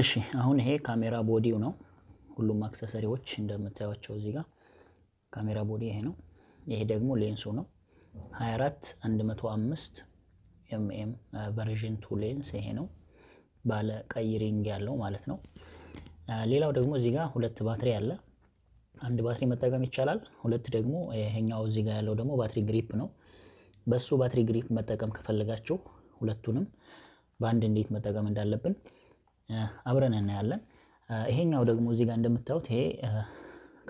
እሺ አሁን ይሄ ካሜራ ቦዲው ነው። ሁሉም አክሰሰሪዎች እንደምታዩቸው እዚህ ጋር ካሜራ ቦዲ ይሄ ነው። ይሄ ደግሞ ሌንሱ ነው 24 105 ኤምኤም ቨርዥን ቱ ሌንስ ይሄ ነው። ባለ ቀይ ሪንግ ያለው ማለት ነው። ሌላው ደግሞ እዚህ ጋር ሁለት ባትሪ አለ። አንድ ባትሪ መጠቀም ይቻላል። ሁለት ደግሞ ይሄኛው እዚህ ጋር ያለው ደግሞ ባትሪ ግሪፕ ነው። በሱ ባትሪ ግሪፕ መጠቀም ከፈለጋችሁ ሁለቱንም በአንድ እንዴት መጠቀም እንዳለብን አብረን እናያለን። ይሄኛው ደግሞ እዚህ ጋር እንደምታዩት ይሄ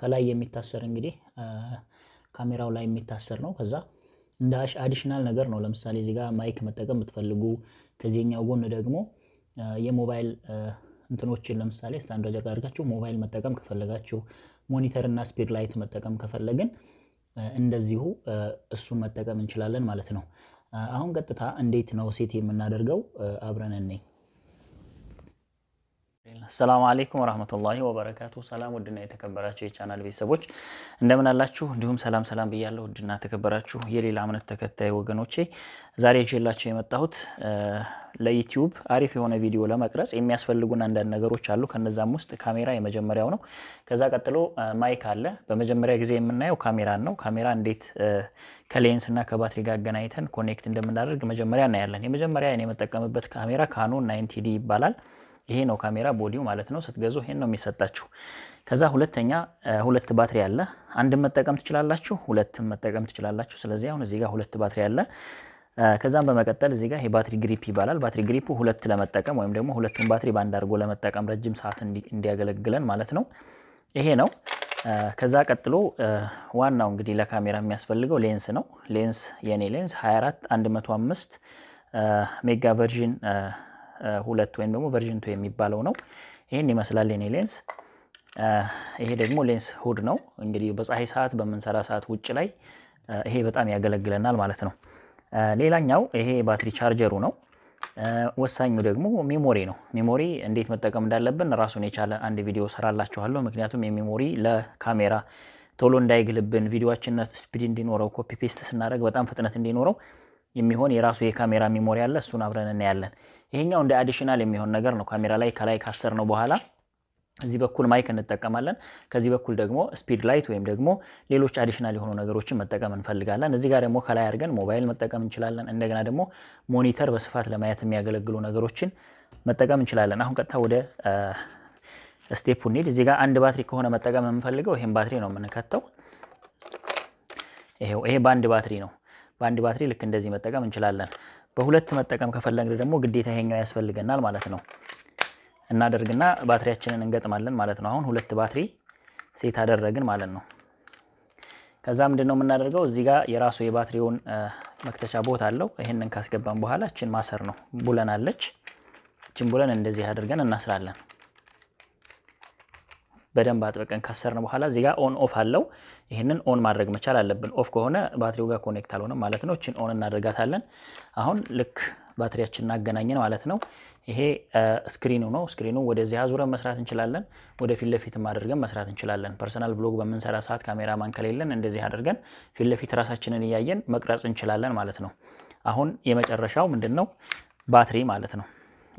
ከላይ የሚታሰር እንግዲህ ካሜራው ላይ የሚታሰር ነው። ከዛ እንደ አዲሽናል ነገር ነው። ለምሳሌ እዚህ ጋር ማይክ መጠቀም ብትፈልጉ፣ ከዚህኛው ጎን ደግሞ የሞባይል እንትኖችን ለምሳሌ ስታንድ አድርጋ አድርጋችሁ ሞባይል መጠቀም ከፈለጋችሁ፣ ሞኒተር እና ስፒድ ላይት መጠቀም ከፈለግን እንደዚሁ እሱን መጠቀም እንችላለን ማለት ነው። አሁን ቀጥታ እንዴት ነው ሴት የምናደርገው አብረን እኔ አሰላሙ አሌይኩም ወራህመቱላሂ ወበረካቱ። ሰላም ውድና የተከበራችሁ የቻናል ቤተሰቦች እንደምን አላችሁ? እንዲሁም ሰላም ሰላም ብያለሁ። ውድና የተከበራችሁ የሌላ እምነት ተከታይ ወገኖቼ ዛሬ ይዤላችሁ የመጣሁት ለዩቲዩብ አሪፍ የሆነ ቪዲዮ ለመቅረጽ የሚያስፈልጉን አንዳንድ ነገሮች አሉ። ከነዛም ውስጥ ካሜራ የመጀመሪያው ነው። ከዛ ቀጥሎ ማይክ አለ። በመጀመሪያ ጊዜ የምናየው ካሜራን ነው። ካሜራ እንዴት ከሌንስ እና ከባትሪ ጋር አገናኝተን ኮኔክት እንደምናደርግ መጀመሪያ እናያለን። የመጀመሪያ የምጠቀምበት ካሜራ ካኖን ናይንቲዲ ይባላል። ይሄ ነው ካሜራ ቦዲው ማለት ነው። ስትገዙ ይሄን ነው የሚሰጣችሁ። ከዛ ሁለተኛ ሁለት ባትሪ አለ። አንድ መጠቀም ትችላላችሁ፣ ሁለትም መጠቀም ትችላላችሁ። ስለዚህ አሁን እዚህ ጋር ሁለት ባትሪ አለ። ከዛም በመቀጠል እዚህ ጋር የባትሪ ግሪፕ ይባላል። ባትሪ ግሪፑ ሁለት ለመጠቀም ወይም ደግሞ ሁለቱን ባትሪ በአንድ አድርጎ ለመጠቀም ረጅም ሰዓት እንዲያገለግለን ማለት ነው። ይሄ ነው። ከዛ ቀጥሎ ዋናው እንግዲህ ለካሜራ የሚያስፈልገው ሌንስ ነው። ሌንስ የኔ ሌንስ 24 105 ሜጋ ቨርዥን ሁለት ወይም ደግሞ ቨርዥን ቱ የሚባለው ነው። ይህን ይመስላል የኔ ሌንስ። ይሄ ደግሞ ሌንስ ሁድ ነው። እንግዲህ በፀሐይ ሰዓት በምንሰራ ሰዓት ውጭ ላይ ይሄ በጣም ያገለግለናል ማለት ነው። ሌላኛው ይሄ ባትሪ ቻርጀሩ ነው። ወሳኙ ደግሞ ሜሞሪ ነው። ሜሞሪ እንዴት መጠቀም እንዳለብን ራሱን የቻለ አንድ ቪዲዮ ሰራላችኋለሁ። ምክንያቱም የሜሞሪ ለካሜራ ቶሎ እንዳይግልብን ቪዲዮችንና ስፒድ እንዲኖረው ኮፒ ፔስት ስናደርግ በጣም ፍጥነት እንዲኖረው የሚሆን የራሱ የካሜራ ሚሞሪ አለ። እሱን አብረን እናያለን። ይሄኛው እንደ አዲሽናል የሚሆን ነገር ነው። ካሜራ ላይ ከላይ ካሰር ነው በኋላ እዚህ በኩል ማይክ እንጠቀማለን። ከዚህ በኩል ደግሞ ስፒድ ላይት ወይም ደግሞ ሌሎች አዲሽናል የሆኑ ነገሮችን መጠቀም እንፈልጋለን። እዚህ ጋር ደግሞ ከላይ አድርገን ሞባይል መጠቀም እንችላለን። እንደገና ደግሞ ሞኒተር በስፋት ለማየት የሚያገለግሉ ነገሮችን መጠቀም እንችላለን። አሁን ቀጥታ ወደ ስቴፕ ኒድ። እዚህ ጋር አንድ ባትሪ ከሆነ መጠቀም የምንፈልገው ይሄን ባትሪ ነው የምንከተው። ይሄው ይሄ በአንድ ባትሪ ነው በአንድ ባትሪ ልክ እንደዚህ መጠቀም እንችላለን። በሁለት መጠቀም ከፈለግን ደግሞ ግዴታ ይሄኛው ያስፈልገናል ማለት ነው። እናደርግና ባትሪያችንን እንገጥማለን ማለት ነው። አሁን ሁለት ባትሪ ሴት አደረግን ማለት ነው። ከዛ ምንድን ነው የምናደርገው? እዚህ ጋር የራሱ የባትሪውን መክተቻ ቦታ አለው። ይህንን ካስገባን በኋላ እችን ማሰር ነው። ቡለን አለች። እችን ቡለን እንደዚህ አድርገን እናስራለን። በደንብ አጥብቀን ካሰርን በኋላ እዚህ ጋር ኦን ኦፍ አለው። ይህንን ኦን ማድረግ መቻል አለብን። ኦፍ ከሆነ ባትሪው ጋር ኮኔክት አልሆነም ማለት ነው። እችን ኦን እናደርጋታለን። አሁን ልክ ባትሪያችን እናገናኘን ማለት ነው። ይሄ ስክሪኑ ነው። ስክሪኑ ወደዚህ አዙረን መስራት እንችላለን፣ ወደ ፊት ለፊትም አድርገን መስራት እንችላለን። ፐርሰናል ብሎግ በምንሰራ ሰዓት ማን ከሌለን እንደዚህ አድርገን ፊት ለፊት ራሳችንን እያየን መቅረጽ እንችላለን ማለት ነው። አሁን የመጨረሻው ምንድን ነው? ባትሪ ማለት ነው።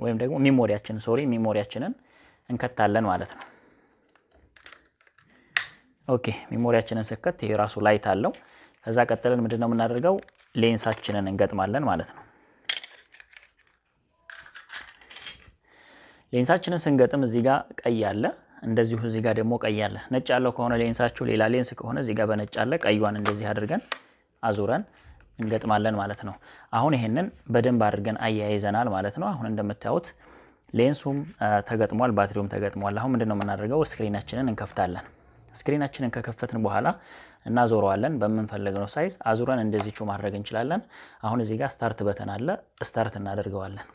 ወይም ደግሞ ሚሞሪያችን ሶሪ፣ ሚሞሪያችንን እንከታለን ማለት ነው። ኦኬ ሜሞሪያችንን ስከት ይሄ ራሱ ላይት አለው። ከዛ ቀጥለን ምንድነው የምናደርገው? ሌንሳችንን እንገጥማለን ማለት ነው። ሌንሳችንን ስንገጥም እዚህ ጋር ቀይ አለ፣ እንደዚሁ እዚህ ጋር ደግሞ ቀይ አለ። ነጭ ያለው ከሆነ ሌንሳችሁ ሌላ ሌንስ ከሆነ እዚህ ጋር በነጭ አለ። ቀዩን እንደዚህ አድርገን አዙረን እንገጥማለን ማለት ነው። አሁን ይሄንን በደንብ አድርገን አያይዘናል ማለት ነው። አሁን እንደምታዩት ሌንሱም ተገጥሟል፣ ባትሪውም ተገጥሟል። አሁን ምንድነው የምናደርገው? ስክሪናችንን እንከፍታለን ስክሪናችንን ከከፈትን በኋላ እናዞረዋለን በምንፈልገው ሳይዝ አዙረን እንደዚቹ ማድረግ እንችላለን። አሁን እዚህ ጋር ስታርት በተን አለ፣ ስታርት እናደርገዋለን።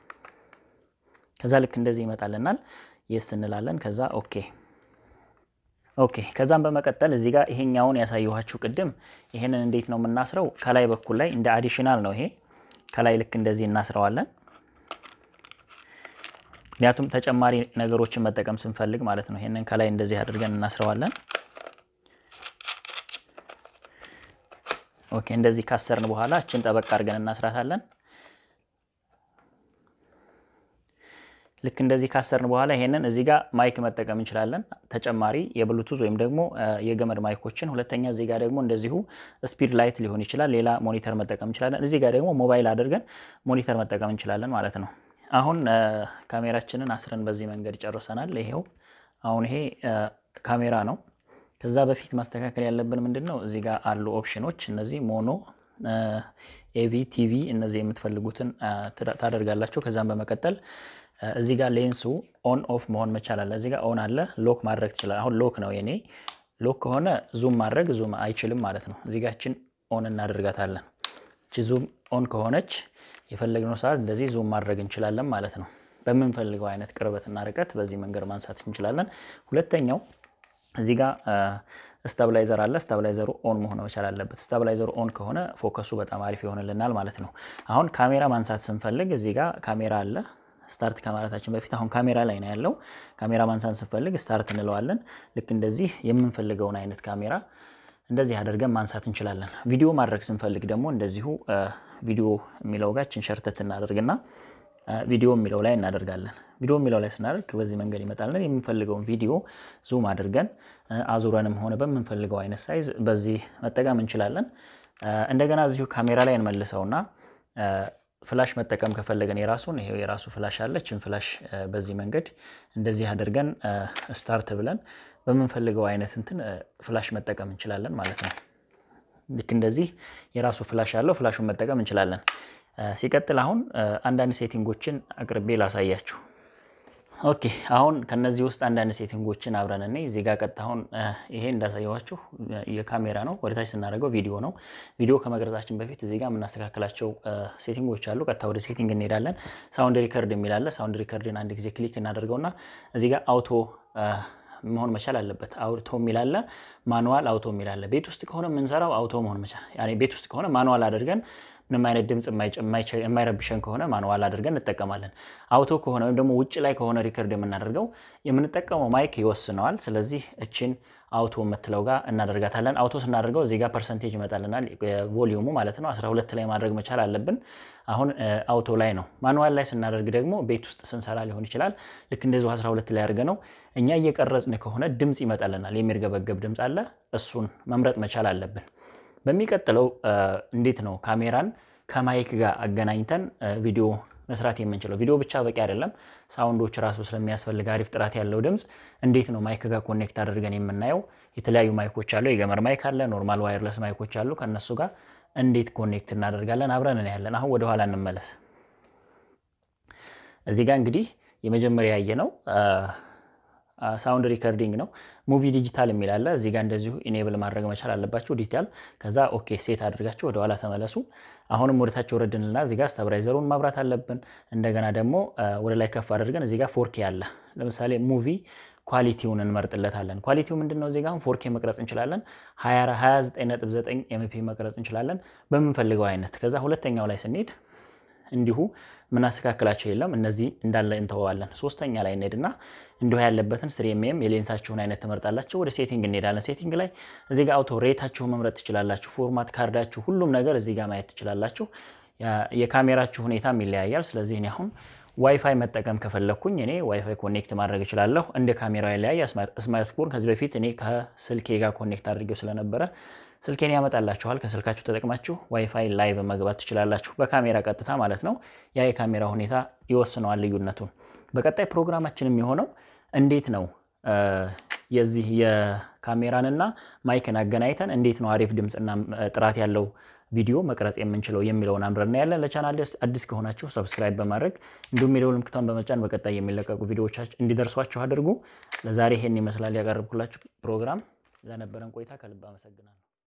ከዛ ልክ እንደዚህ ይመጣልናል። የስ እንላለን። ከዛ ኦኬ ኦኬ። ከዛም በመቀጠል እዚህ ጋር ይሄኛውን ያሳየኋችሁ ቅድም ይሄንን እንዴት ነው የምናስረው? ከላይ በኩል ላይ እንደ አዲሽናል ነው ይሄ። ከላይ ልክ እንደዚህ እናስረዋለን። ምክንያቱም ተጨማሪ ነገሮችን መጠቀም ስንፈልግ ማለት ነው። ይሄንን ከላይ እንደዚህ አድርገን እናስረዋለን። ኦኬ እንደዚህ ካሰርን በኋላ እችን ጠበቅ አድርገን እናስራታለን። ልክ እንደዚህ ካሰርን በኋላ ይሄንን እዚህ ጋር ማይክ መጠቀም እንችላለን። ተጨማሪ የብሉቱዝ ወይም ደግሞ የገመድ ማይኮችን። ሁለተኛ እዚህ ጋር ደግሞ እንደዚሁ ስፒድ ላይት ሊሆን ይችላል፣ ሌላ ሞኒተር መጠቀም እንችላለን። እዚህ ጋር ደግሞ ሞባይል አድርገን ሞኒተር መጠቀም እንችላለን ማለት ነው። አሁን ካሜራችንን አስረን በዚህ መንገድ ጨርሰናል። ይሄው አሁን ይሄ ካሜራ ነው። ከዛ በፊት ማስተካከል ያለብን ምንድን ነው? እዚህ ጋር አሉ ኦፕሽኖች። እነዚህ ሞኖ፣ ኤቪ፣ ቲቪ እነዚህ የምትፈልጉትን ታደርጋላችሁ። ከዛም በመቀጠል እዚህ ጋር ሌንሱ ኦን ኦፍ መሆን መቻል አለ። እዚህ ጋር ኦን አለ። ሎክ ማድረግ ትችላል። አሁን ሎክ ነው የኔ። ሎክ ከሆነ ዙም ማድረግ ዙም አይችልም ማለት ነው። እዚህ ጋችን ኦን እናደርጋታለን። እቺ ዙም ኦን ከሆነች የፈለግነው ሰዓት እንደዚህ ዙም ማድረግ እንችላለን ማለት ነው። በምንፈልገው አይነት ቅርበትና ርቀት በዚህ መንገድ ማንሳት እንችላለን። ሁለተኛው እዚህ ጋር ስታብላይዘር አለ። ስታብላይዘሩ ኦን መሆን መቻል አለበት። ስታብላይዘሩ ኦን ከሆነ ፎከሱ በጣም አሪፍ ይሆንልናል ማለት ነው። አሁን ካሜራ ማንሳት ስንፈልግ እዚህ ጋር ካሜራ አለ። ስታርት ከማለታችን በፊት አሁን ካሜራ ላይ ነው ያለው። ካሜራ ማንሳት ስንፈልግ ስታርት እንለዋለን። ልክ እንደዚህ የምንፈልገውን አይነት ካሜራ እንደዚህ አድርገን ማንሳት እንችላለን። ቪዲዮ ማድረግ ስንፈልግ ደግሞ እንደዚሁ ቪዲዮ የሚለው ሸርተት እናደርግና ቪዲዮ የሚለው ላይ እናደርጋለን። ቪዲዮ የሚለው ላይ ስናደርግ በዚህ መንገድ ይመጣልን። የምንፈልገውን ቪዲዮ ዙም አድርገን አዙረንም ሆነ በምንፈልገው አይነት ሳይዝ በዚህ መጠቀም እንችላለን። እንደገና እዚሁ ካሜራ ላይ እንመልሰውና ፍላሽ መጠቀም ከፈለገን የራሱን ይሄው የራሱ ፍላሽ አለችን። ፍላሽ በዚህ መንገድ እንደዚህ አድርገን ስታርት ብለን በምንፈልገው አይነት እንትን ፍላሽ መጠቀም እንችላለን ማለት ነው። ልክ እንደዚህ የራሱ ፍላሽ አለው። ፍላሹን መጠቀም እንችላለን። ሲቀጥል አሁን አንዳንድ ሴቲንጎችን አቅርቤ ላሳያችሁ። ኦኬ አሁን ከነዚህ ውስጥ አንዳንድ ሴቲንጎችን አብረን እኔ እዚህ ጋር ቀጥ አሁን ይሄ እንዳሳየኋችሁ የካሜራ ነው። ወደታች ስናደርገው ቪዲዮ ነው። ቪዲዮ ከመቅረጻችን በፊት እዚህ ጋር የምናስተካከላቸው ሴቲንጎች አሉ። ቀጥታ ወደ ሴቲንግ እንሄዳለን። ሳውንድ ሪከርድ የሚላለ ሳውንድ ሪከርድን አንድ ጊዜ ክሊክ እናደርገውና እዚህ ጋር አውቶ መሆን መቻል አለበት። አውቶ የሚላለ ማኑዋል አውቶ የሚላለ ቤት ውስጥ ከሆነ የምንሰራው አውቶ መሆን መቻል ቤት ውስጥ ከሆነ ማኑዋል አድርገን ምንም አይነት ድምፅ የማይረብሸን ከሆነ ማንዋል አድርገን እንጠቀማለን። አውቶ ከሆነ ወይም ደግሞ ውጭ ላይ ከሆነ ሪከርድ የምናደርገው የምንጠቀመው ማይክ ይወስነዋል። ስለዚህ እችን አውቶ የምትለው ጋር እናደርጋታለን። አውቶ ስናደርገው እዚህ ጋር ፐርሰንቴጅ ይመጣልናል፣ ቮሊዩሙ ማለት ነው። 12 ላይ ማድረግ መቻል አለብን። አሁን አውቶ ላይ ነው። ማንዋል ላይ ስናደርግ ደግሞ ቤት ውስጥ ስንሰራ ሊሆን ይችላል። ልክ እንደዚሁ 12 ላይ አድርገ ነው እኛ እየቀረጽን ከሆነ ድምፅ ይመጣልናል። የሚርገበገብ ድምፅ አለ። እሱን መምረጥ መቻል አለብን። በሚቀጥለው እንዴት ነው ካሜራን ከማይክ ጋር አገናኝተን ቪዲዮ መስራት የምንችለው። ቪዲዮ ብቻ በቂ አይደለም፣ ሳውንዶች ራሱ ስለሚያስፈልግ አሪፍ ጥራት ያለው ድምፅ እንዴት ነው ማይክ ጋር ኮኔክት አድርገን የምናየው? የተለያዩ ማይኮች አሉ። የገመር ማይክ አለ፣ ኖርማል ዋየርለስ ማይኮች አሉ። ከእነሱ ጋር እንዴት ኮኔክት እናደርጋለን? አብረን እናያለን። አሁን ወደኋላ እንመለስ። እዚህ ጋር እንግዲህ የመጀመሪያ ያየ ነው ሳውንድ ሪከርዲንግ ነው። ሙቪ ዲጂታል የሚል አለ። እዚህ ጋር እንደዚሁ ኢኔብል ማድረግ መቻል አለባችሁ ዲጂታል። ከዛ ኦኬ ሴት አድርጋችሁ ወደኋላ ተመለሱ። አሁንም ወደታች ወረድንና እዚህ ጋር ስታብራይዘሩን ማብራት አለብን። እንደገና ደግሞ ወደ ላይ ከፍ አድርገን እዚህ ጋር ፎርኬ አለ። ለምሳሌ ሙቪ ኳሊቲውን እንመርጥለታለን። ኳሊቲው ምንድን ነው? እዚህ ጋር ፎርኬ መቅረጽ እንችላለን። 29.9 ኤምፒ መቅረጽ እንችላለን በምንፈልገው አይነት። ከዛ ሁለተኛው ላይ ስንሄድ እንዲሁ ምናስተካክላቸው የለም። እነዚህ እንዳለ እንተወዋለን። ሶስተኛ ላይ እንሄድና እንዲሁ ያለበትን ስሪኤምኤም የሌንሳችሁን አይነት ትመርጣላችሁ። ወደ ሴቲንግ እንሄዳለን። ሴቲንግ ላይ እዚህ ጋር አውቶ ሬታችሁ መምረጥ ትችላላችሁ። ፎርማት ካርዳችሁ፣ ሁሉም ነገር እዚህ ጋር ማየት ትችላላችሁ። የካሜራችሁ ሁኔታም ይለያያል። ስለዚህ እኔ አሁን ዋይፋይ መጠቀም ከፈለግኩኝ እኔ ዋይፋይ ኮኔክት ማድረግ እችላለሁ። እንደ ካሜራ ላይ ስማርትፎን ከዚህ በፊት እኔ ከስልኬ ጋር ኮኔክት አድርጌው ስለነበረ ስልኬን ያመጣላችኋል። ከስልካችሁ ተጠቅማችሁ ዋይፋይ ላይ በመግባት ትችላላችሁ። በካሜራ ቀጥታ ማለት ነው። ያ የካሜራ ሁኔታ ይወስነዋል ልዩነቱን። በቀጣይ ፕሮግራማችን የሚሆነው እንዴት ነው የዚህ የካሜራንና ማይክን አገናኝተን እንዴት ነው አሪፍ ድምፅና ጥራት ያለው ቪዲዮ መቅረጽ የምንችለው የሚለውን አምረን እናያለን። ለቻናል አዲስ ከሆናችሁ ሰብስክራይብ በማድረግ እንዲሁም የደወል ምልክቷን በመጫን በቀጣይ የሚለቀቁ ቪዲዮዎች እንዲደርሷችሁ አድርጉ። ለዛሬ ይሄን ይመስላል ያቀረብኩላችሁ ፕሮግራም። ለነበረን ቆይታ ከልብ አመሰግናለሁ።